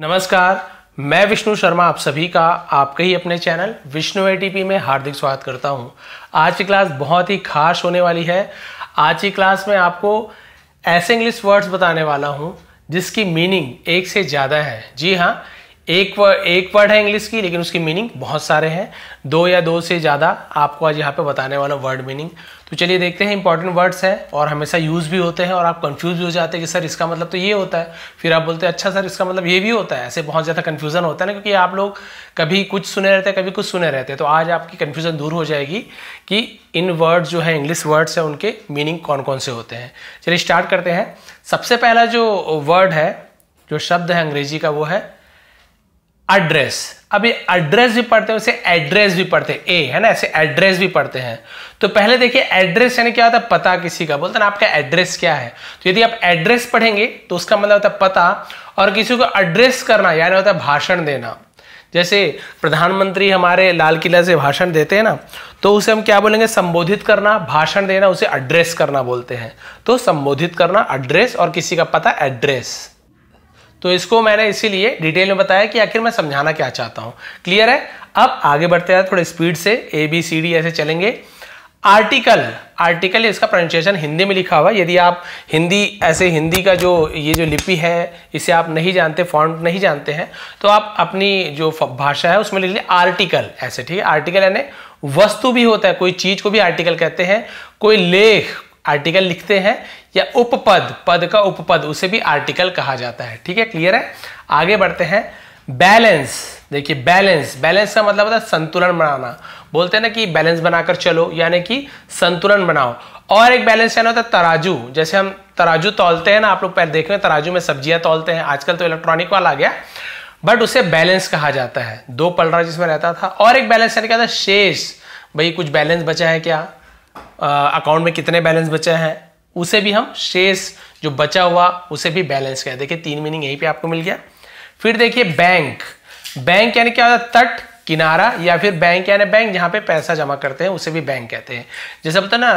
नमस्कार मैं विष्णु शर्मा आप सभी का आपके ही अपने चैनल विष्णु एटीपी में हार्दिक स्वागत करता हूं। आज की क्लास बहुत ही खास होने वाली है आज की क्लास में आपको ऐसे इंग्लिश वर्ड्स बताने वाला हूं जिसकी मीनिंग एक से ज़्यादा है जी हाँ एक वर्ड एक वर्ड है इंग्लिश की लेकिन उसकी मीनिंग बहुत सारे हैं दो या दो से ज़्यादा आपको आज यहाँ पे बताने वाला वर्ड मीनिंग तो चलिए देखते हैं इंपॉर्टेंट वर्ड्स हैं और हमेशा यूज़ भी होते हैं और आप कंफ्यूज भी हो जाते हैं कि सर इसका मतलब तो ये होता है फिर आप बोलते हैं अच्छा सर इसका मतलब ये भी होता है ऐसे बहुत ज़्यादा कन्फ्यूज़न होता है ना क्योंकि आप लोग कभी कुछ सुने रहते हैं कभी कुछ सुने रहते हैं तो आज आपकी कन्फ्यूज़न दूर हो जाएगी कि इन वर्ड्स जो है इंग्लिश वर्ड्स हैं उनके मीनिंग कौन कौन से होते हैं चलिए स्टार्ट करते हैं सबसे पहला जो वर्ड है जो शब्द है अंग्रेजी का वो है एड्रेस अब ये एड्रेस भी पढ़ते हैं उसे एड्रेस भी पढ़ते हैं ए है ना ऐसे एड्रेस भी पढ़ते हैं तो पहले देखिए एड्रेस यानी क्या होता है पता किसी का बोलते हैं आपका एड्रेस क्या है तो यदि आप एड्रेस पढ़ेंगे तो उसका मतलब होता है पता और किसी को एड्रेस करना यानी होता है भाषण देना जैसे प्रधानमंत्री हमारे लाल किला से भाषण देते हैं ना तो उसे हम क्या बोलेंगे संबोधित करना भाषण देना उसे एड्रेस करना बोलते हैं तो संबोधित करना एड्रेस और किसी का पता एड्रेस तो इसको मैंने इसीलिए डिटेल में बताया कि आखिर मैं समझाना क्या चाहता हूँ क्लियर है अब आगे बढ़ते हैं थोड़े स्पीड से ए बी सी डी ऐसे चलेंगे आर्टिकल आर्टिकल इसका प्रोनाउंसिएशन हिंदी में लिखा हुआ यदि आप हिंदी ऐसे हिंदी का जो ये जो लिपि है इसे आप नहीं जानते फॉन्ट नहीं जानते हैं तो आप अपनी जो भाषा है उसमें लिख लीजिए आर्टिकल ऐसे ठीक है आर्टिकल यानी वस्तु भी होता है कोई चीज़ को भी आर्टिकल कहते हैं कोई लेख आर्टिकल लिखते हैं या उपपद पद का उपपद उसे भी आर्टिकल कहा जाता है ठीक है क्लियर है आगे बढ़ते हैं बैलेंस देखिए बैलेंस बैलेंस का मतलब होता है संतुलन बनाना बोलते हैं ना कि बैलेंस बनाकर चलो यानी कि संतुलन बनाओ और एक बैलेंस क्या होता है तराजू जैसे हम तराजू तोलते हैं ना आप लोग पहले देख रहे हैं तराजू में सब्जियां तोलते हैं आजकल तो इलेक्ट्रॉनिक वाला आ गया बट उसे बैलेंस कहा जाता है दो पलरा जिसमें रहता था और एक बैलेंस क्या था शेष भाई कुछ बैलेंस बचा है क्या अकाउंट में कितने बैलेंस बचे हैं उसे भी हम शेष जो बचा हुआ उसे भी बैलेंस कह देखिए तीन मीनिंग यहीं पे आपको मिल गया फिर देखिए बैंक बैंक यानी क्या होता है तट किनारा या फिर बैंक यानी बैंक जहां पे पैसा जमा करते हैं उसे भी बैंक कहते हैं जैसे पता ना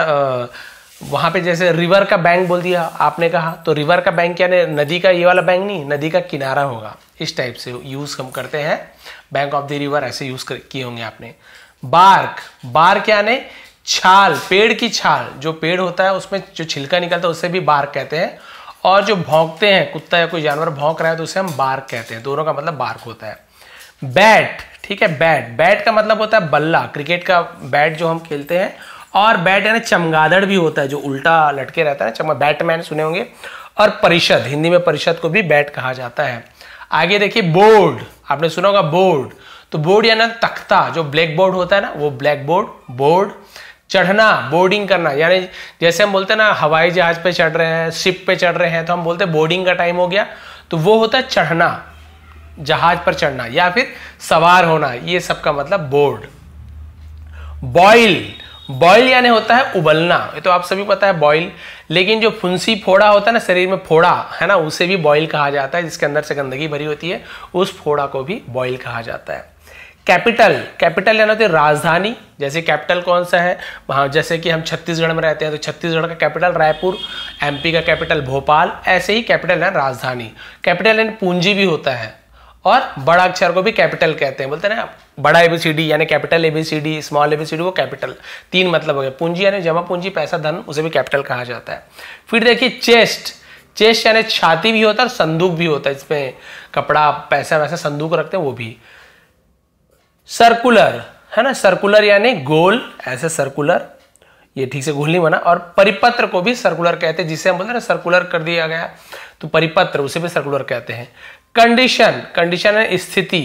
वहां पे जैसे रिवर का बैंक बोल दिया आपने कहा तो रिवर का बैंक यानी नदी का ये वाला बैंक नहीं नदी का किनारा होगा इस टाइप से यूज़ हम करते हैं बैंक ऑफ द रिवर ऐसे यूज़ किए होंगे आपने बार्क बार्क यानी छाल पेड़ की छाल जो पेड़ होता है उसमें जो छिलका निकलता है उसे भी बार कहते हैं और जो भौंकते हैं कुत्ता या कोई जानवर भौंक रहा है तो उसे हम बार कहते हैं दोनों का मतलब बार्क होता है बैट ठीक है बैट बैट का मतलब होता है बल्ला क्रिकेट का बैट जो हम खेलते हैं और बैट यानी चमगादड़ भी होता है जो उल्टा लटके रहता है चमगा बैटमैन सुने होंगे और परिषद हिंदी में परिषद को भी बैट कहा जाता है आगे देखिए बोर्ड आपने सुना होगा बोर्ड तो बोर्ड यानी तख्ता जो ब्लैक बोर्ड होता है ना वो ब्लैक बोर्ड बोर्ड चढ़ना बोर्डिंग करना यानी जैसे हम बोलते हैं ना हवाई जहाज पे चढ़ रहे हैं शिप पे चढ़ रहे हैं तो हम बोलते हैं बोर्डिंग का टाइम हो गया तो वो होता है चढ़ना जहाज पर चढ़ना या फिर सवार होना ये सबका मतलब बोर्ड बॉइल बॉइल यानी होता है उबलना ये तो आप सभी पता है बॉइल लेकिन जो फुंसी फोड़ा होता है ना शरीर में फोड़ा है ना उसे भी बॉइल कहा जाता है जिसके अंदर से गंदगी भरी होती है उस फोड़ा को भी बॉइल कहा जाता है कैपिटल कैपिटल यानी होती है राजधानी जैसे कैपिटल कौन सा है वहाँ जैसे कि हम छत्तीसगढ़ में रहते हैं तो छत्तीसगढ़ का कैपिटल रायपुर एमपी का कैपिटल भोपाल ऐसे ही कैपिटल है राजधानी कैपिटल एंड पूंजी भी होता है और बड़ा अक्षर को भी कैपिटल कहते हैं बोलते हैं ना बड़ा एबीसीडी यानी कैपिटल एबीसीडी स्मॉल एबीसीडी वो कैपिटल तीन मतलब हो गया पूंजी यानी जमा पूंजी पैसा धन उसे भी कैपिटल कहा जाता है फिर देखिए चेस्ट चेस्ट यानी छाती भी होता है और संदूक भी होता है इसमें कपड़ा पैसा वैसा संदूक रखते हैं वो भी सर्कुलर है ना सर्कुलर यानी गोल ऐसे सर्कुलर ये ठीक से घूल नहीं बना और परिपत्र को भी सर्कुलर कहते हैं जिसे हम बोलते हैं सर्कुलर कर दिया गया तो परिपत्र उसे भी सर्कुलर कहते हैं कंडीशन कंडीशन है स्थिति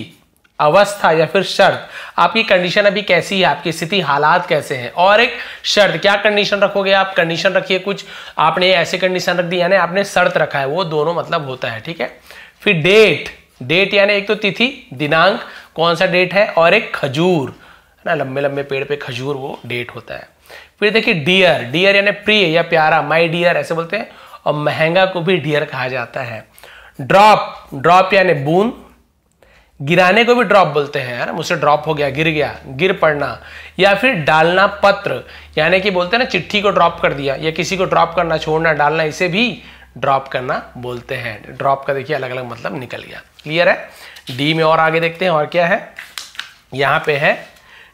अवस्था या फिर शर्त आपकी कंडीशन अभी कैसी है आपकी स्थिति हालात कैसे हैं और एक शर्त क्या कंडीशन रखोगे आप कंडीशन रखिए कुछ आपने ऐसे कंडीशन रख दी यानी आपने शर्त रखा है वो दोनों मतलब होता है ठीक है फिर डेट डेट यानी एक तो तिथि दिनांक कौन सा डेट है और एक खजूर है ना लंबे लंबे पेड़ पे खजूर वो डेट होता है फिर देखिए डियर डियर यानी प्रिय या प्यारा माई डियर ऐसे बोलते हैं और महंगा को भी डियर कहा जाता है ड्रॉप ड्रॉप यानी बूंद गिराने को भी ड्रॉप बोलते हैं ना मुझसे ड्रॉप हो गया गिर गया गिर पड़ना या फिर डालना पत्र यानी कि बोलते हैं ना चिट्ठी को ड्रॉप कर दिया या किसी को ड्रॉप करना छोड़ना डालना इसे भी ड्रॉप करना बोलते हैं ड्रॉप का देखिए अलग अलग मतलब निकल गया क्लियर है डी में और आगे देखते हैं और क्या है यहाँ पे है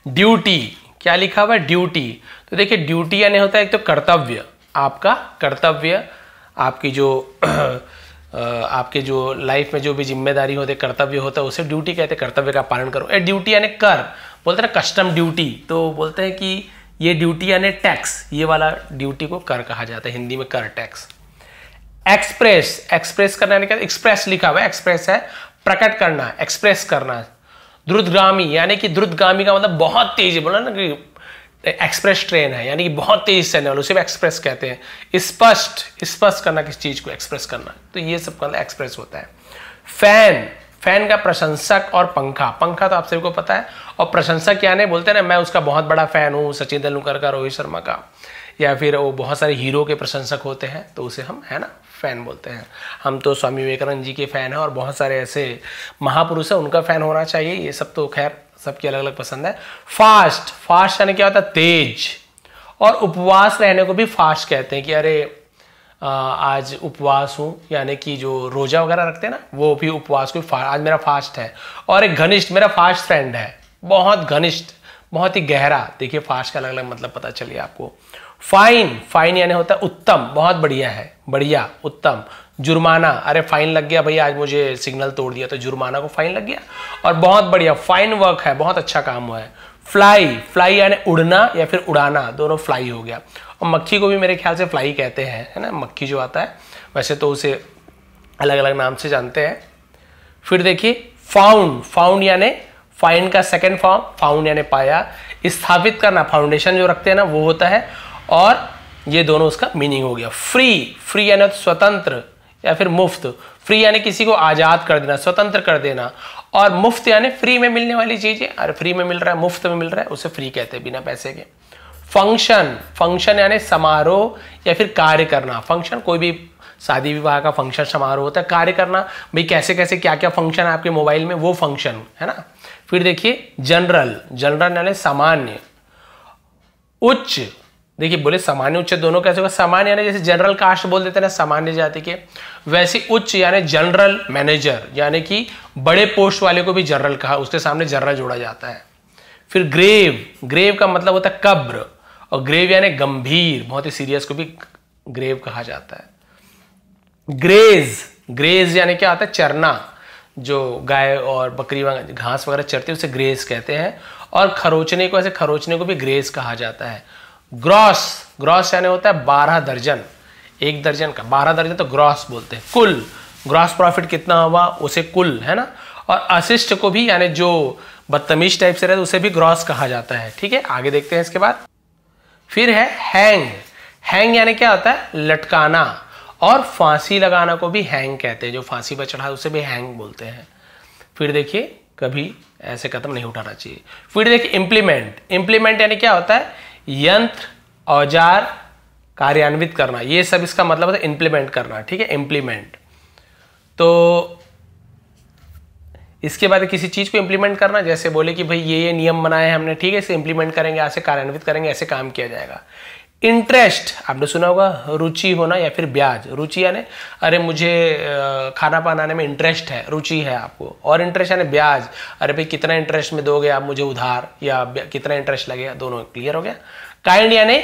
ड्यूटी क्या लिखा हुआ है ड्यूटी तो देखिए ड्यूटी यानी होता है एक तो कर्तव्य आपका कर्तव्य आपकी जो आपके जो लाइफ में जो भी जिम्मेदारी होती है कर्तव्य होता है उसे ड्यूटी कहते हैं कर्तव्य का पालन करो ए ड्यूटी यानी कर बोलते ना कस्टम ड्यूटी तो बोलते हैं कि ये ड्यूटी यानी टैक्स ये वाला ड्यूटी को कर कहा जाता है हिंदी में कर टैक्स एक्सप्रेस एक्सप्रेस करना यानी क्या एक्सप्रेस लिखा हुआ है एक्सप्रेस है प्रकट करना एक्सप्रेस करना द्रुतगामी यानी कि द्रुतगामी का मतलब बहुत तेज बोला ना कि एक्सप्रेस ट्रेन है यानी कि बहुत तेज चलने वाले उसे भी एक्सप्रेस कहते हैं स्पष्ट स्पष्ट करना किस चीज को एक्सप्रेस करना तो ये सब का एक्सप्रेस मतलब होता है फैन फैन का प्रशंसक और पंखा पंखा तो आप सभी को पता है और प्रशंसक क्या नहीं बोलते हैं ना मैं उसका बहुत बड़ा फैन हूँ सचिन तेंदुलकर का रोहित शर्मा का या फिर वो बहुत सारे हीरो के प्रशंसक होते हैं तो उसे हम है ना फ़ैन बोलते हैं हम तो स्वामी विवेकानंद जी के फ़ैन हैं और बहुत सारे ऐसे महापुरुष हैं उनका फ़ैन होना चाहिए ये सब तो खैर सबकी अलग अलग पसंद है फास्ट फास्ट यानी क्या होता है तेज और उपवास रहने को भी फास्ट कहते हैं कि अरे आज उपवास हूँ यानी कि जो रोजा वगैरह रखते हैं ना वो भी उपवास को आज मेरा फास्ट है और एक घनिष्ठ मेरा फास्ट फ्रेंड है बहुत घनिष्ठ बहुत ही गहरा देखिए फास्ट का अलग अलग मतलब पता चलिए आपको फाइन फाइन यानी होता है उत्तम बहुत बढ़िया है बढ़िया उत्तम जुर्माना अरे फाइन लग गया भैया आज मुझे सिग्नल तोड़ दिया तो जुर्माना को फाइन लग गया और बहुत बढ़िया फाइन वर्क है बहुत अच्छा काम हुआ है फ्लाई फ्लाई यानी उड़ना या फिर उड़ाना दोनों फ्लाई हो गया और मक्खी को भी मेरे ख्याल से फ्लाई कहते हैं है ना मक्खी जो आता है वैसे तो उसे अलग अलग नाम से जानते हैं फिर देखिए फाउंड फाउंड यानी फाइन का सेकेंड फॉर्म फाउंड यानी पाया स्थापित करना फाउंडेशन जो रखते हैं ना वो होता है और ये दोनों उसका मीनिंग हो गया फ्री फ्री यानी स्वतंत्र या फिर मुफ्त फ्री यानी किसी को आज़ाद कर देना स्वतंत्र कर देना और मुफ्त यानी फ्री में मिलने वाली चीज़ें अरे फ्री में मिल रहा है मुफ्त में मिल रहा है उसे फ्री कहते हैं बिना पैसे के फंक्शन फंक्शन यानी समारोह या फिर कार्य करना फंक्शन कोई भी शादी विवाह का फंक्शन समारोह होता है कार्य करना भाई कैसे कैसे क्या क्या फंक्शन है आपके मोबाइल में वो फंक्शन है ना फिर देखिए जनरल जनरल यानी सामान्य उच्च देखिए बोले सामान्य उच्च दोनों कैसे होगा सामान्य यानी जैसे जनरल कास्ट बोल देते ना सामान्य जाति के वैसे उच्च यानी जनरल मैनेजर यानी कि बड़े पोस्ट वाले को भी जनरल कहा उसके सामने जनरल जोड़ा जाता है फिर ग्रेव ग्रेव का मतलब होता है कब्र और ग्रेव यानी गंभीर बहुत ही सीरियस को भी ग्रेव कहा जाता है ग्रेज ग्रेज यानी क्या आता है चरना जो गाय और बकरी घास वगैरह चरती है उसे ग्रेज कहते हैं और खरोचने को ऐसे खरोचने को भी ग्रेज कहा जाता है ग्रॉस ग्रॉस यानी होता है बारह दर्जन एक दर्जन का बारह दर्जन तो ग्रॉस बोलते हैं कुल ग्रॉस प्रॉफिट कितना हुआ उसे कुल है ना और अशिष्ट को भी यानी जो बदतमीज टाइप से रहता है उसे भी ग्रॉस कहा जाता है ठीक है आगे देखते हैं इसके बाद फिर है हैंग हैंग यानी क्या होता है लटकाना और फांसी लगाना को भी हैंग कहते हैं जो फांसी पर चढ़ा उसे भी हैंग बोलते हैं फिर देखिए कभी ऐसे कदम नहीं उठाना चाहिए फिर देखिए इंप्लीमेंट इंप्लीमेंट यानी क्या होता है यंत्र औजार कार्यान्वित करना ये सब इसका मतलब है इंप्लीमेंट करना ठीक है इंप्लीमेंट तो इसके बाद किसी चीज़ को इंप्लीमेंट करना जैसे बोले कि भाई ये ये नियम बनाए हैं हमने ठीक है इसे इंप्लीमेंट करेंगे ऐसे कार्यान्वित करेंगे ऐसे काम किया जाएगा इंटरेस्ट आपने सुना होगा रुचि होना या फिर ब्याज रुचि यानी अरे मुझे खाना बनाने में इंटरेस्ट है रुचि है आपको और इंटरेस्ट यानी ब्याज अरे भाई कितना इंटरेस्ट में दोगे आप मुझे उधार या कितना इंटरेस्ट लगेगा दोनों क्लियर हो गया काइंड यानी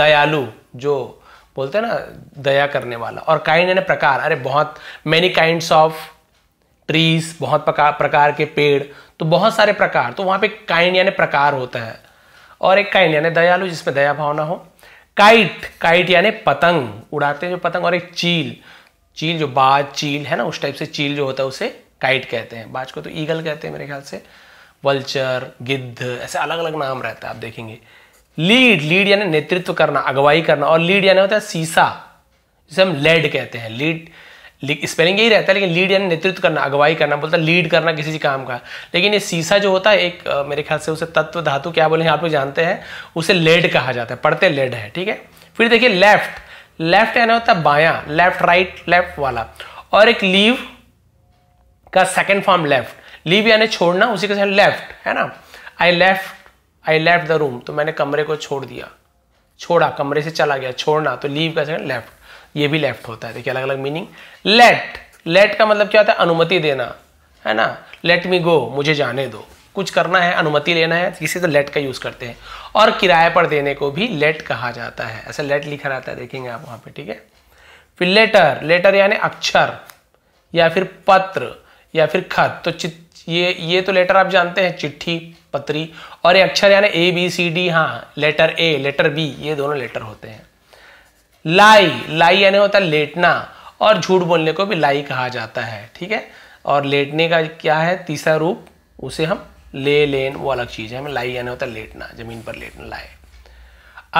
दयालु जो बोलते हैं ना दया करने वाला और काइंड यानी प्रकार अरे बहुत मैनी काइंड ऑफ ट्रीज बहुत प्रकार के पेड़ तो बहुत सारे प्रकार तो वहाँ पे काइंड यानी प्रकार होता है और एक काइंड यानी दयालु जिसमें दया भावना हो काइट काइट यानी पतंग उड़ाते हैं जो पतंग और एक चील चील जो बाज चील है ना उस टाइप से चील जो होता है उसे काइट कहते हैं बाज को तो ईगल कहते हैं मेरे ख्याल से वल्चर गिद्ध ऐसे अलग अलग नाम रहता है आप देखेंगे लीड लीड यानी नेतृत्व करना अगवाई करना और लीड यानी होता है सीसा जिसे हम लेड कहते हैं लीड स्पेलिंग यही रहता है लेकिन लीड यानी नेतृत्व करना अगवाई करना बोलता है लीड करना किसी काम का लेकिन ये सीसा जो होता है एक मेरे ख्याल से उसे तत्व धातु क्या बोले आप लोग जानते हैं उसे लेड कहा जाता है पढ़ते लेड है ठीक है फिर देखिए लेफ्ट लेफ्ट यानी होता है बाया लेफ्ट राइट लेफ्ट वाला और एक लीव का सेकेंड फॉर्म लेफ्ट लीव यानी छोड़ना उसी के साथ लेफ्ट है ना I left I left the room तो मैंने कमरे को छोड़ दिया छोड़ा कमरे से चला गया छोड़ना तो लीव का सेकेंड लेफ्ट ये भी लेफ्ट होता है देखिए अलग अलग मीनिंग लेट लेट का मतलब क्या होता है अनुमति देना है ना लेट मी गो मुझे जाने दो कुछ करना है अनुमति लेना है इसे तो लेट का यूज़ करते हैं और किराए पर देने को भी लेट कहा जाता है ऐसा लेट लिखा रहता है देखेंगे आप वहां पे ठीक है फिर लेटर लेटर यानी अक्षर या फिर पत्र या फिर खत तो ये ये तो लेटर आप जानते हैं चिट्ठी पत्री और ये अक्षर यानी ए बी सी डी हाँ लेटर ए लेटर बी ये दोनों लेटर होते हैं लाई लाई यानी होता है लेटना और झूठ बोलने को भी लाई कहा जाता है ठीक है और लेटने का क्या है तीसरा रूप उसे हम ले लेन वो अलग चीज़ है हमें लाई यानी होता है लेटना जमीन पर लेटना लाए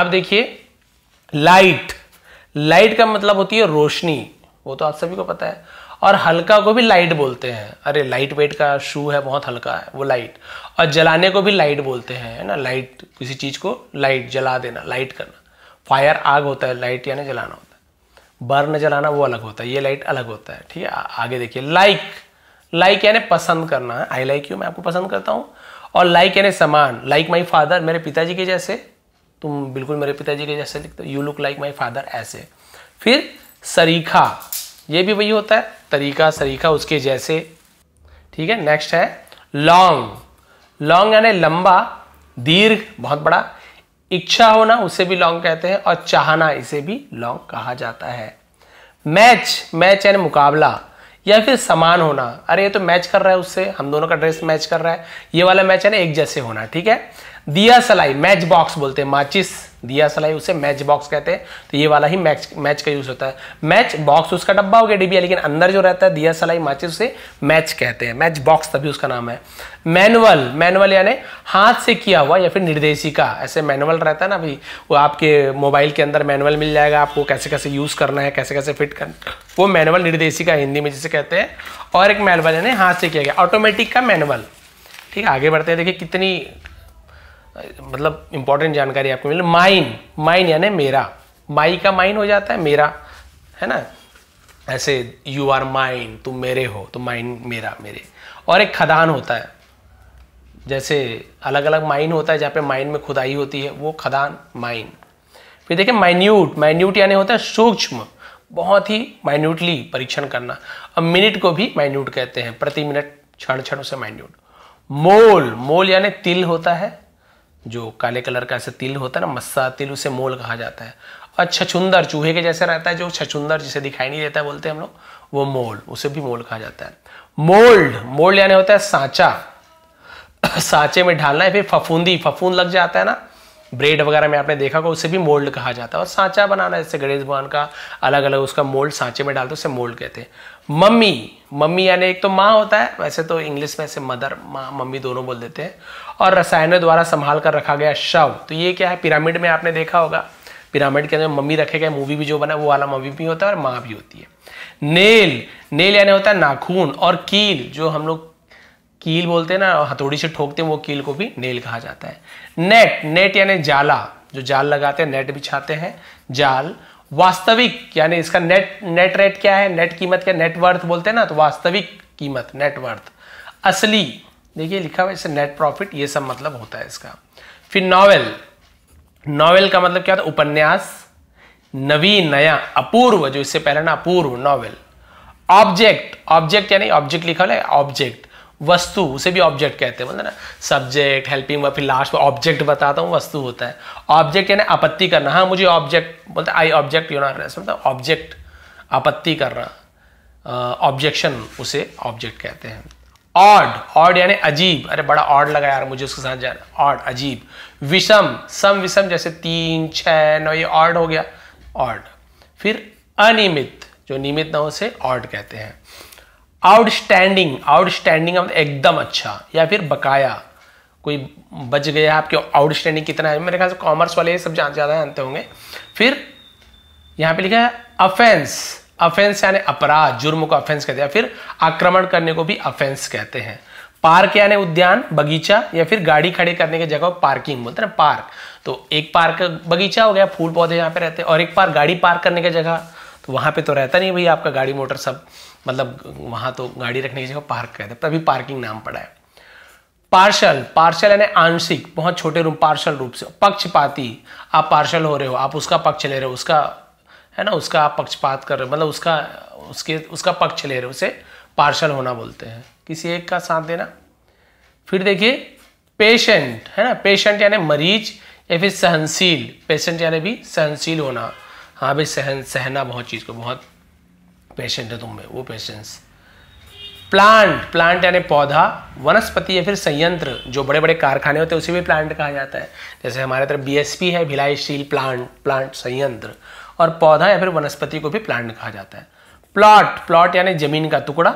अब देखिए लाइट लाइट का मतलब होती है रोशनी वो तो आप सभी को पता है और हल्का को भी लाइट बोलते हैं अरे लाइट वेट का शू है बहुत हल्का है वो लाइट और जलाने को भी लाइट बोलते हैं है ना लाइट किसी चीज़ को लाइट जला देना लाइट करना फायर आग होता है लाइट यानी जलाना होता है बर्न जलाना वो अलग होता है ये लाइट अलग होता है ठीक है आगे देखिए लाइक लाइक यानी पसंद करना है आई लाइक यू मैं आपको पसंद करता हूँ और लाइक यानी समान लाइक माई फादर मेरे पिताजी के जैसे तुम बिल्कुल मेरे पिताजी के जैसे लिखते हो you look like my father ऐसे फिर सरीखा ये भी वही होता है तरीका सरीखा उसके जैसे ठीक है नेक्स्ट है लॉन्ग लॉन्ग यानी लंबा दीर्घ बहुत बड़ा इच्छा होना उसे भी लॉन्ग कहते हैं और चाहना इसे भी लॉन्ग कहा जाता है मैच मैच यानी मुकाबला या फिर समान होना अरे ये तो मैच कर रहा है उससे हम दोनों का ड्रेस मैच कर रहा है ये वाला मैच है ना एक जैसे होना ठीक है दिया सलाई मैच बॉक्स बोलते हैं माचिस दिया सलाई उसे मैच बॉक्स कहते हैं तो ये वाला ही मैच मैच का यूज होता है मैच बॉक्स उसका डब्बा हो गया डिबिया लेकिन अंदर जो रहता है दिया सलाई माचिस उसे मैच कहते हैं मैच बॉक्स तभी उसका नाम है मैनुअल मैनुअल यानी हाथ से किया हुआ या फिर निर्देशिका ऐसे मैनुअल रहता है ना अभी वो आपके मोबाइल के अंदर मैनुअल मिल जाएगा आपको कैसे कैसे यूज़ करना है कैसे कैसे फिट करना वो मैनुअल निर्देशिका हिंदी में जिसे कहते हैं और एक मैनुअल यानी हाथ से किया गया ऑटोमेटिक का मैनुअल ठीक है आगे बढ़ते हैं देखिए कितनी मतलब इंपॉर्टेंट जानकारी आपको मिले माइन माइन यानी मेरा माई का माइन हो जाता है मेरा है ना ऐसे यू आर माइन तुम मेरे हो तो माइन मेरा मेरे और एक खदान होता है जैसे अलग अलग माइन होता है जहाँ पे माइन में खुदाई होती है वो खदान माइन फिर देखिए माइन्यूट माइन्यूट यानी होता है सूक्ष्म बहुत ही माइन्यूटली परीक्षण करना अब मिनट को भी माइन्यूट कहते हैं प्रति मिनट क्षण क्षण से माइन्यूट मोल मोल यानी तिल होता है जो काले कलर का ऐसे तिल होता है ना मस्सा तिल उसे मोल कहा जाता है और छछुंदर चूहे के जैसे रहता है जो छछुंदर जिसे दिखाई नहीं देता है बोलते हैं हम लोग वो मोल उसे भी मोल कहा जाता है मोल्ड मोल्ड यानी होता है सांचा सांचे में ढालना है फिर फफूंदी फफूंद लग जाता है ना ब्रेड वगैरह में आपने देखा होगा उसे भी मोल्ड कहा जाता है और सांचा बनाना जैसे गणेश भगवान का अलग अलग उसका मोल्ड सांचे में डालते उसे मोल्ड कहते हैं मम्मी मम्मी यानी एक तो माँ होता है वैसे तो इंग्लिश में ऐसे मदर माँ मम्मी दोनों बोल देते हैं और रसायनों द्वारा संभाल कर रखा गया शव तो ये क्या है पिरामिड में आपने देखा होगा पिरामिड के अंदर मम्मी रखे गए मूवी भी जो बना वो वाला मम्मी भी होता है और माँ भी होती है नेल नेल यानी होता है नाखून और कील जो हम लोग कील बोलते हैं ना हथौड़ी से ठोकते हैं वो कील को भी नेल कहा जाता है नेट नेट यानी जाला जो जाल लगाते हैं नेट बिछाते हैं जाल वास्तविक यानी इसका नेट नेट रेट क्या है नेट कीमत क्या नेटवर्थ बोलते हैं ना तो वास्तविक कीमत नेटवर्थ असली देखिए लिखा हुआ इससे नेट प्रॉफिट ये सब मतलब होता है इसका फिर नॉवेल नॉवेल का मतलब क्या होता है उपन्यास नवीन नया अपूर्व जो इससे पहले ना अपूर्व नॉवेल ऑब्जेक्ट ऑब्जेक्ट यानी ऑब्जेक्ट लिखा है ऑब्जेक्ट वस्तु उसे भी ऑब्जेक्ट कहते हैं मतलब ना सब्जेक्ट हेल्पिंग फिर लास्ट में ऑब्जेक्ट बताता हूँ वस्तु होता है ऑब्जेक्ट यानी आपत्ति करना हाँ मुझे ऑब्जेक्ट बोलते आई ऑब्जेक्ट यू नॉट मतलब ऑब्जेक्ट आपत्ति करना ऑब्जेक्शन uh, उसे ऑब्जेक्ट कहते हैं ऑड ऑड यानी अजीब अरे बड़ा ऑड लगा यार मुझे उसके साथ जाना ऑड अजीब विषम सम विषम जैसे तीन छः नौ ये ऑड हो गया ऑड फिर अनियमित जो नियमित ना उसे ऑड कहते हैं आउटस्टैंडिंग आउटस्टैंडिंग एकदम अच्छा या फिर बकाया कोई बच गया आपके आउटस्टैंडिंग कितना है मेरे ख्याल से कॉमर्स वाले सब जान ज़्यादा जानते होंगे फिर यहाँ पे लिखा है अफेंस अफेंस यानी अपराध जुर्म को अफेंस कहते हैं फिर आक्रमण करने को भी अफेंस कहते हैं पार्क यानी उद्यान बगीचा या फिर गाड़ी खड़े करने की जगह पार्किंग बोलते हैं पार्क तो एक पार्क बगीचा हो गया फूल पौधे यहाँ पे रहते हैं और एक पार्क गाड़ी पार्क करने की जगह तो वहां पे तो रहता नहीं भैया आपका गाड़ी मोटर सब मतलब वहाँ तो गाड़ी रखने की जगह पार्क कहते हैं तभी पार्किंग नाम पड़ा है पार्शल पार्शल यानी आंशिक बहुत छोटे रूप पार्शल रूप से पक्षपाती आप पार्शल हो रहे हो आप उसका पक्ष ले रहे हो उसका है ना उसका आप पक्षपात कर रहे हो मतलब उसका उसके उसका पक्ष ले रहे हो उसे पार्शल होना बोलते हैं किसी एक का साथ देना फिर देखिए पेशेंट है ना पेशेंट यानी मरीज या फिर सहनशील पेशेंट यानी भी सहनशील होना हाँ भाई सहन सहना बहुत चीज़ को बहुत पेशेंट है तुम में वो पेशेंस प्लांट प्लांट यानी पौधा वनस्पति या फिर संयंत्र जो बड़े बड़े कारखाने होते हैं उसे भी प्लांट कहा जाता है जैसे हमारे तरफ बीएसपी है भिलाई स्टील प्लांट प्लांट संयंत्र और पौधा या फिर वनस्पति को भी प्लांट कहा जाता है प्लॉट प्लॉट यानी जमीन का टुकड़ा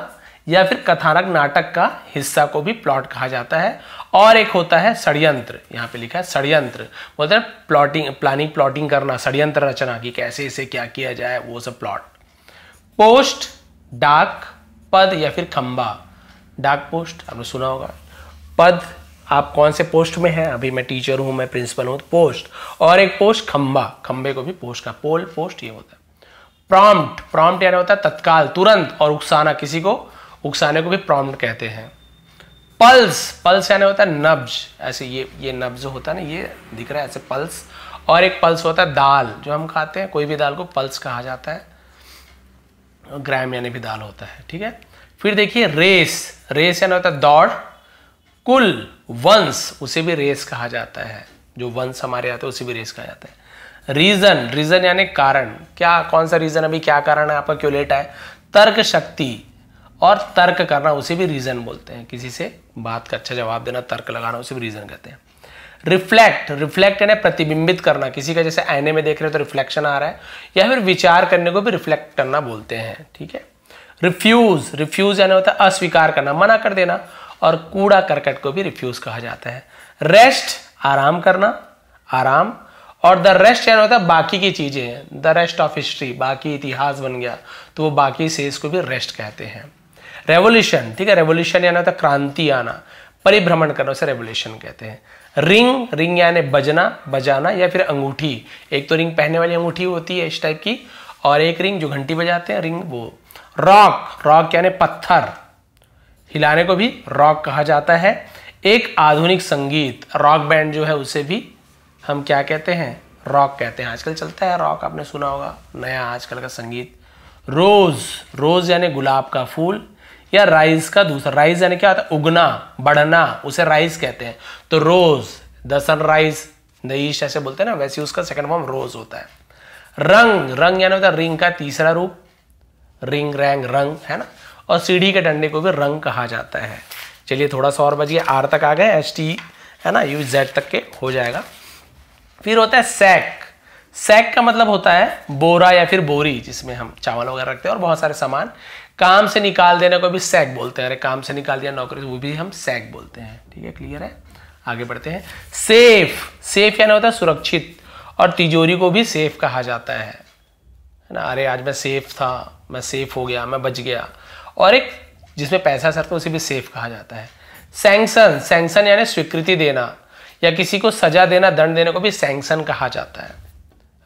या फिर कथानक नाटक का हिस्सा को भी प्लॉट कहा जाता है और एक होता है षड्यंत्र यहाँ पे लिखा है षड्यंत्र बोलते हैं प्लॉटिंग प्लानिंग प्लॉटिंग करना षड्यंत्र रचना की कैसे इसे क्या किया जाए वो सब प्लॉट पोस्ट डाक पद या फिर खंबा डाक पोस्ट आपने सुना होगा पद आप कौन से पोस्ट में हैं अभी मैं टीचर हूं मैं प्रिंसिपल हूं तो पोस्ट और एक पोस्ट खंबा खंबे को भी पोस्ट का पोल पोस्ट ये होता है प्रॉम्प्ट प्रॉम्प्ट यानी होता है तत्काल तुरंत और उकसाना किसी को उकसाने को भी प्रॉम्प्ट कहते हैं पल्स पल्स यानी होता है नब्ज ऐसे ये ये नब्ज होता है ना ये दिख रहा है ऐसे पल्स और एक पल्स होता है दाल जो हम खाते हैं कोई भी दाल को पल्स कहा जाता है ग्राम यानी भी दाल होता है ठीक है फिर देखिए रेस रेस यानी होता है दौड़ कुल वंश उसे भी रेस कहा जाता है जो वंश हमारे आते तो हैं उसे भी रेस कहा जाता है रीजन रीजन यानी कारण क्या कौन सा रीजन अभी क्या कारण है आपका क्यों लेट आए तर्क शक्ति और तर्क करना उसे भी रीजन बोलते हैं किसी से बात का अच्छा जवाब देना तर्क लगाना उसे भी रीजन कहते हैं रिफ्लेक्ट रिफ्लेक्ट यानी प्रतिबिंबित करना किसी का जैसे आईने में देख रहे हो तो रिफ्लेक्शन आ रहा है या फिर विचार करने को भी रिफ्लेक्ट करना बोलते हैं ठीक है रिफ्यूज रिफ्यूज यानी होता है अस्वीकार करना मना कर देना और कूड़ा करकट को भी रिफ्यूज कहा जाता है रेस्ट आराम करना आराम और द रेस्ट यानी होता है बाकी की चीजें द रेस्ट ऑफ हिस्ट्री बाकी इतिहास बन गया तो वो बाकी शेष को भी रेस्ट कहते हैं रेवोल्यूशन ठीक है रेवोल्यूशन यानी होता है क्रांति आना परिभ्रमण करना उसे रेवोल्यूशन कहते हैं रिंग रिंग यानी बजना बजाना या फिर अंगूठी एक तो रिंग पहनने वाली अंगूठी होती है इस टाइप की और एक रिंग जो घंटी बजाते हैं रिंग वो रॉक रॉक यानी पत्थर हिलाने को भी रॉक कहा जाता है एक आधुनिक संगीत रॉक बैंड जो है उसे भी हम क्या कहते हैं रॉक कहते हैं आजकल चलता है रॉक आपने सुना होगा नया आजकल का संगीत रोज़ रोज़ यानी गुलाब का फूल या राइज का दूसरा राइज यानी क्या होता है उगना बढ़ना उसे राइज कहते हैं तो rose the sunrise the east ऐसे बोलते हैं ना वैसे उसका सेकंड फॉर्म रोज होता है रंग रंग यानी होता है रिंग का तीसरा रूप रिंग रैंग रंग है ना और सीढ़ी के डंडे को भी रंग कहा जाता है चलिए थोड़ा सा और बजिए आर तक आ गए एस टी है ना यू जेड तक के हो जाएगा फिर होता है सैक सैक का मतलब होता है बोरा या फिर बोरी जिसमें हम चावल वगैरह रखते हैं और बहुत सारे सामान काम से निकाल देने को भी सैक बोलते हैं अरे काम से निकाल दिया नौकरी तो वो भी हम सैक बोलते हैं ठीक है क्लियर है आगे बढ़ते हैं सेफ सेफ यानी होता है सुरक्षित और तिजोरी को भी सेफ कहा जाता है है ना अरे आज मैं सेफ था मैं सेफ हो गया मैं बच गया और एक जिसमें पैसा सर था तो उसे भी सेफ कहा जाता है सैंक्शन सैंक्शन यानी स्वीकृति देना या किसी को सजा देना दंड देने को भी सैंक्शन कहा जाता है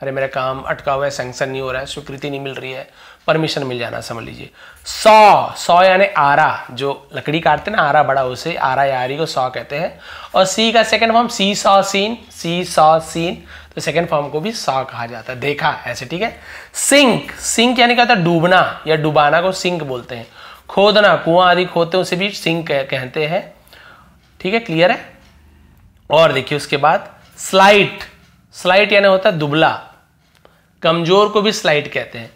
अरे मेरा काम अटका हुआ है सेंक्शन नहीं हो रहा है स्वीकृति नहीं मिल रही है परमिशन मिल जाना समझ लीजिए सौ सौ यानी आरा जो लकड़ी काटते ना आरा बड़ा उसे आरा या आरी को सौ कहते हैं और सी का सेकंड फॉर्म सी सौ सीन सी सौ सीन तो सेकंड फॉर्म को भी सौ कहा जाता है देखा ऐसे ठीक है सिंक सिंक यानी क्या होता है डूबना या डुबाना को सिंक बोलते हैं खोदना कुआं आदि खोदते उसे भी सिंक कहते हैं ठीक है क्लियर है और देखिए उसके बाद स्लाइट स्लाइट यानी होता है दुबला कमजोर को भी स्लाइड कहते हैं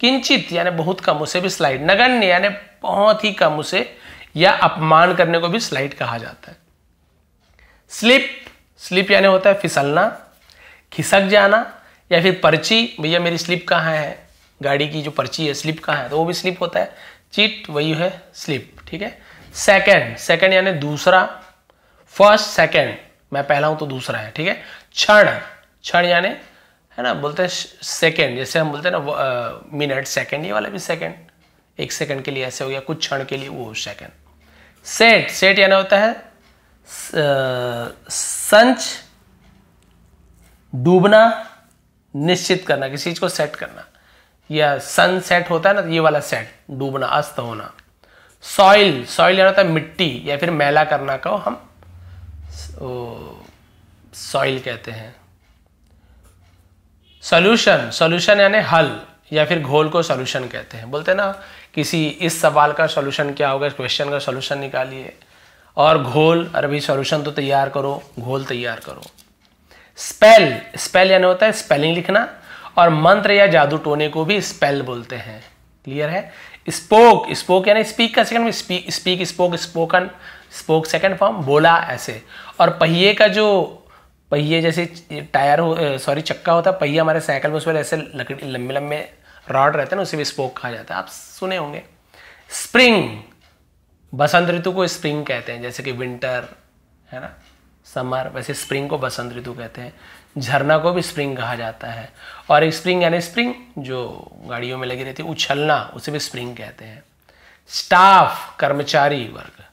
किंचित यानी बहुत कम उसे भी स्लाइड नगण्य यानी बहुत ही कम उसे या अपमान करने को भी स्लाइड कहा जाता है स्लिप स्लिप यानी होता है फिसलना खिसक जाना या फिर पर्ची भैया मेरी स्लिप कहाँ है गाड़ी की जो पर्ची है स्लिप कहाँ है तो वो भी स्लिप होता है चीट वही है स्लिप ठीक है सेकेंड सेकेंड यानी दूसरा फर्स्ट सेकेंड मैं पहला हूं तो दूसरा है ठीक है क्षण क्षण यानी है ना बोलते हैं सेकेंड जैसे हम बोलते हैं ना मिनट सेकेंड ये वाला भी सेकेंड एक सेकेंड के लिए ऐसे हो गया कुछ क्षण के लिए वो सेकेंड सेट सेट यानी होता है संच डूबना निश्चित करना किसी चीज को सेट करना या सन सेट होता है ना ये वाला सेट डूबना अस्त होना सॉइल सॉइल यानी होता है मिट्टी या फिर मैला करना का हम सॉइल कहते हैं सोल्यूशन सोल्यूशन यानी हल या फिर घोल को सोल्यूशन कहते हैं बोलते हैं ना किसी इस सवाल का सोल्यूशन क्या होगा इस क्वेश्चन का सोल्यूशन निकालिए और घोल अरे भाई सोल्यूशन तो तैयार करो घोल तैयार करो स्पेल स्पेल यानी होता है स्पेलिंग लिखना और मंत्र या जादू टोने को भी स्पेल बोलते हैं क्लियर है स्पोक स्पोक यानी स्पीक का second speak spoke spoken spoke second form बोला ऐसे और पहिए का जो पहिए जैसे टायर हो सॉरी चक्का होता है पहिया हमारे साइकिल में उस पर ऐसे लकड़ी लंबे लंबे रॉड रहते हैं ना उसे भी स्पोक कहा जाता है आप सुने होंगे स्प्रिंग बसंत ऋतु को स्प्रिंग कहते हैं जैसे कि विंटर है ना समर वैसे स्प्रिंग को बसंत ऋतु कहते हैं झरना को भी स्प्रिंग कहा जाता है और स्प्रिंग यानी स्प्रिंग जो गाड़ियों में लगी रहती है उछलना उसे भी स्प्रिंग कहते हैं स्टाफ कर्मचारी वर्ग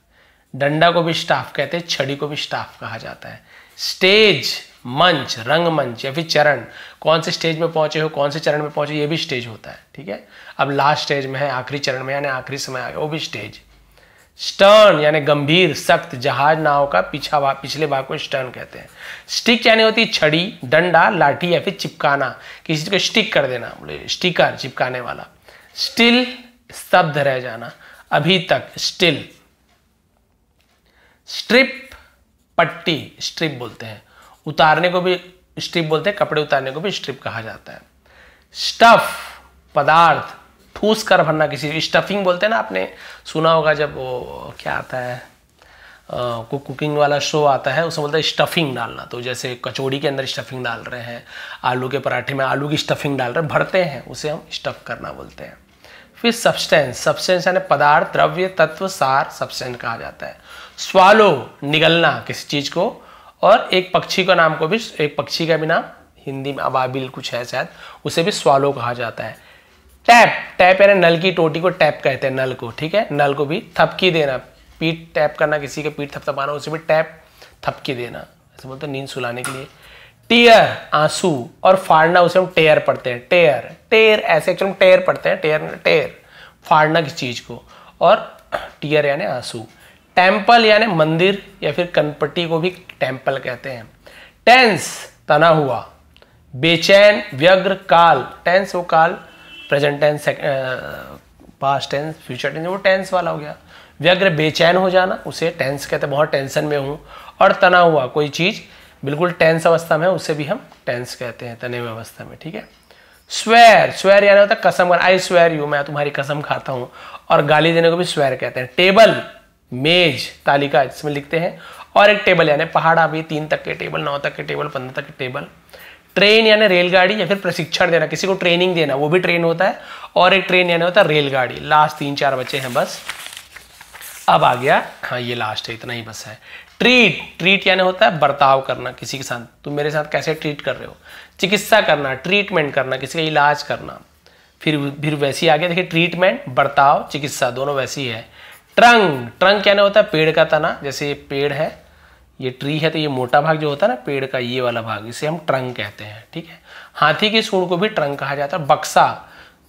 डंडा को भी स्टाफ कहते हैं छड़ी को भी स्टाफ कहा जाता है स्टेज मंच रंगमंच या फिर चरण कौन से स्टेज में पहुंचे हो कौन से चरण में पहुंचे ये भी स्टेज होता है ठीक है अब लास्ट स्टेज में है आखिरी चरण में यानी आखिरी समय आ गया वो भी स्टेज स्टर्न यानी गंभीर सख्त जहाज नाव का पीछा भाग पिछले भाग को स्टर्न कहते हैं स्टिक यानी होती है छड़ी डंडा लाठी या फिर चिपकाना किसी चीज को स्टिक कर देना बोले स्टिकर चिपकाने वाला स्टिल स्तब्ध रह जाना अभी तक स्टिल स्ट्रिप पट्टी स्ट्रिप बोलते हैं उतारने को भी स्ट्रिप बोलते हैं कपड़े उतारने को भी स्ट्रिप कहा जाता है स्टफ पदार्थ ठूस कर भरना किसी स्टफिंग बोलते हैं ना आपने सुना होगा जब वो क्या आता है को कुकिंग वाला शो आता है उसमें बोलता है स्टफिंग डालना तो जैसे कचौड़ी के अंदर स्टफिंग डाल रहे हैं आलू के पराठे में आलू की स्टफिंग डाल रहे हैं भरते हैं उसे हम स्टफ करना बोलते हैं फिर सब्सटेंस सब्सटेंस यानी पदार्थ द्रव्य तत्व सार सब्सटेंस कहा जाता है स्वालो निगलना किसी चीज़ को और एक पक्षी का नाम को भी एक पक्षी का भी नाम हिंदी में अबाबिल कुछ है शायद उसे भी स्वालो कहा जाता है टैप टैप यानी नल की टोटी को टैप कहते हैं नल को ठीक है नल को भी थपकी देना पीठ टैप करना किसी का पीठ थपथपाना उसे भी टैप थपकी देना ऐसे बोलते नींद सुलाने के लिए टीयर आंसू और फाड़ना उसे हम टेयर पढ़ते हैं टेयर टेयर ऐसे एक्चुअल टेयर पढ़ते हैं टेयर टेयर फाड़ना किसी चीज़ को और टीयर यानी आंसू टेम्पल यानी मंदिर या फिर कनपट्टी को भी टेम्पल कहते हैं टेंस तना हुआ बेचैन व्यग्र काल टेंस वो काल present tense past tense future tense वो टेंस वाला हो गया व्यग्र बेचैन हो जाना उसे टेंस कहते हैं बहुत टेंशन में हूँ और तना हुआ कोई चीज़ बिल्कुल टेंस अवस्था में उसे भी हम टेंस कहते हैं तने हुए अवस्था में ठीक है स्वेर स्वेर यानी होता है कसम आई स्वेर यू मैं तुम्हारी कसम खाता हूँ और गाली देने को भी स्वेर कहते हैं टेबल मेज तालिका जिसमें लिखते हैं और एक टेबल यानी पहाड़ अभी तीन तक के टेबल नौ तक के टेबल पंद्रह तक के टेबल ट्रेन यानी रेलगाड़ी या फिर प्रशिक्षण देना किसी को ट्रेनिंग देना वो भी ट्रेन होता है और एक ट्रेन यानी होता है रेलगाड़ी लास्ट तीन चार बच्चे हैं बस अब आ गया हाँ ये लास्ट है इतना ही बस है ट्रीट ट्रीट यानी होता है बर्ताव करना किसी के साथ तुम मेरे साथ कैसे ट्रीट कर रहे हो चिकित्सा करना ट्रीटमेंट करना किसी का इलाज करना फिर फिर वैसी आ गया देखिए ट्रीटमेंट बर्ताव चिकित्सा दोनों वैसी है ट्रंक ट्रंक क्या होता है पेड़ का तना जैसे ये पेड़ है ये ट्री है तो ये मोटा भाग जो होता है ना पेड़ का ये वाला भाग इसे हम ट्रंक कहते हैं ठीक है हाथी की सूढ़ को भी ट्रंक कहा जाता है बक्सा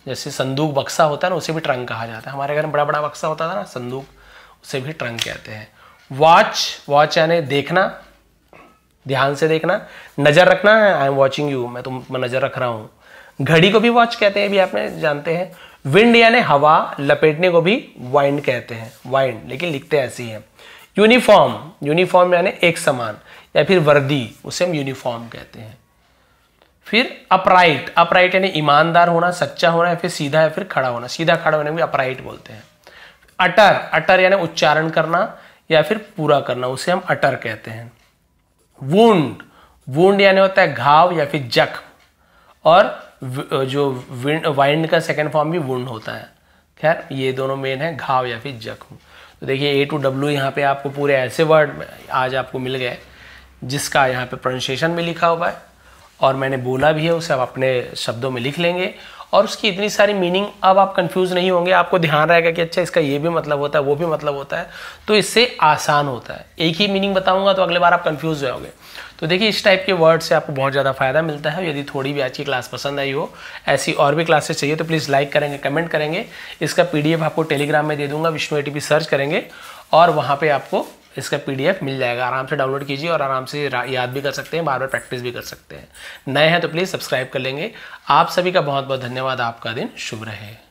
जैसे संदूक बक्सा होता है ना उसे भी ट्रंक कहा जाता है हमारे घर में बड़ा बड़ा बक्सा होता था ना संदूक उसे भी ट्रंक कहते हैं वॉच वॉच यानी देखना ध्यान से देखना नज़र रखना है आई एम वॉचिंग यू मैं तुम मैं नज़र रख रहा हूँ घड़ी को भी वॉच कहते हैं भी आपने जानते हैं विंड यानी हवा लपेटने को भी वाइंड कहते हैं वाइंड लेकिन लिखते ऐसे ही है यूनिफॉर्म यूनिफॉर्म यानी एक समान या फिर वर्दी उसे हम यूनिफॉर्म कहते हैं फिर अपराइट अपराइट यानी ईमानदार होना सच्चा होना या फिर सीधा या फिर खड़ा होना सीधा खड़ा होने को अपराइट बोलते हैं अटर अटर यानी उच्चारण करना या फिर पूरा करना उसे हम अटर कहते हैं वूंड वूंड यानी होता है घाव या फिर जख्म और जो विंड वाइंड का सेकेंड फॉर्म भी वुंड होता है खैर ये दोनों मेन है घाव या फिर जख्म तो देखिए ए टू डब्ल्यू यहाँ पे आपको पूरे ऐसे वर्ड आज आपको मिल गए जिसका यहाँ पे प्रोनाउंसिएशन भी लिखा हुआ है और मैंने बोला भी है उसे आप अपने शब्दों में लिख लेंगे और उसकी इतनी सारी मीनिंग अब आप कंफ्यूज नहीं होंगे आपको ध्यान रहेगा कि अच्छा इसका ये भी मतलब होता है वो भी मतलब होता है तो इससे आसान होता है एक ही मीनिंग बताऊंगा तो अगले बार आप कंफ्यूज हो जाओगे तो देखिए इस टाइप के वर्ड से आपको बहुत ज़्यादा फायदा मिलता है यदि थोड़ी भी आज की क्लास पसंद आई हो ऐसी और भी क्लासेस चाहिए तो प्लीज़ लाइक करेंगे कमेंट करेंगे इसका पीडीएफ आपको टेलीग्राम में दे दूंगा विष्णु ए सर्च करेंगे और वहाँ पर आपको इसका पी मिल जाएगा आराम से डाउनलोड कीजिए और आराम से याद भी कर सकते हैं बार बार प्रैक्टिस भी कर सकते हैं नए हैं तो प्लीज़ सब्सक्राइब कर लेंगे आप सभी का बहुत बहुत धन्यवाद आपका दिन शुभ रहे